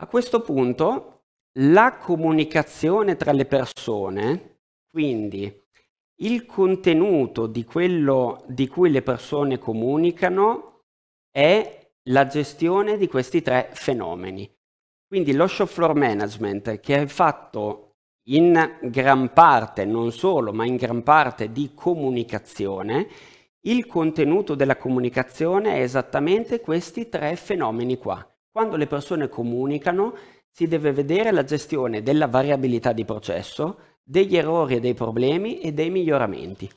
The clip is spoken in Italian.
A questo punto la comunicazione tra le persone, quindi il contenuto di quello di cui le persone comunicano è la gestione di questi tre fenomeni. Quindi lo show floor management che è fatto in gran parte, non solo, ma in gran parte di comunicazione, il contenuto della comunicazione è esattamente questi tre fenomeni qua. Quando le persone comunicano si deve vedere la gestione della variabilità di processo, degli errori e dei problemi e dei miglioramenti.